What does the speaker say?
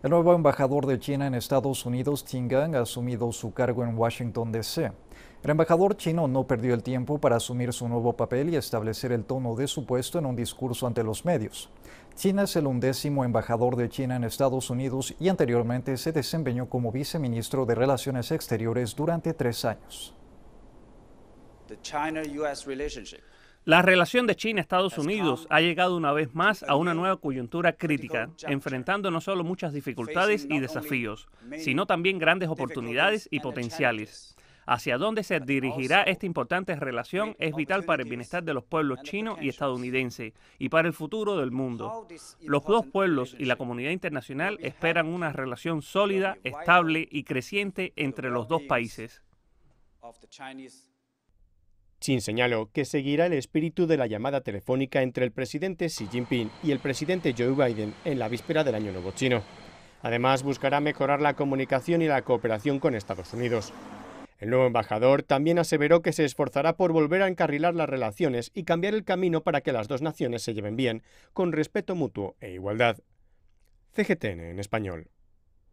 El nuevo embajador de China en Estados Unidos, Qin Gang, ha asumido su cargo en Washington, D.C. El embajador chino no perdió el tiempo para asumir su nuevo papel y establecer el tono de su puesto en un discurso ante los medios. China es el undécimo embajador de China en Estados Unidos y anteriormente se desempeñó como viceministro de Relaciones Exteriores durante tres años. La relación de China-Estados Unidos ha llegado una vez más a una nueva coyuntura crítica, enfrentando no solo muchas dificultades y desafíos, sino también grandes oportunidades y potenciales. Hacia dónde se dirigirá esta importante relación es vital para el bienestar de los pueblos chino y estadounidense y para el futuro del mundo. Los dos pueblos y la comunidad internacional esperan una relación sólida, estable y creciente entre los dos países. Xi señaló que seguirá el espíritu de la llamada telefónica entre el presidente Xi Jinping y el presidente Joe Biden en la víspera del Año Nuevo Chino. Además, buscará mejorar la comunicación y la cooperación con Estados Unidos. El nuevo embajador también aseveró que se esforzará por volver a encarrilar las relaciones y cambiar el camino para que las dos naciones se lleven bien, con respeto mutuo e igualdad. CGTN en español.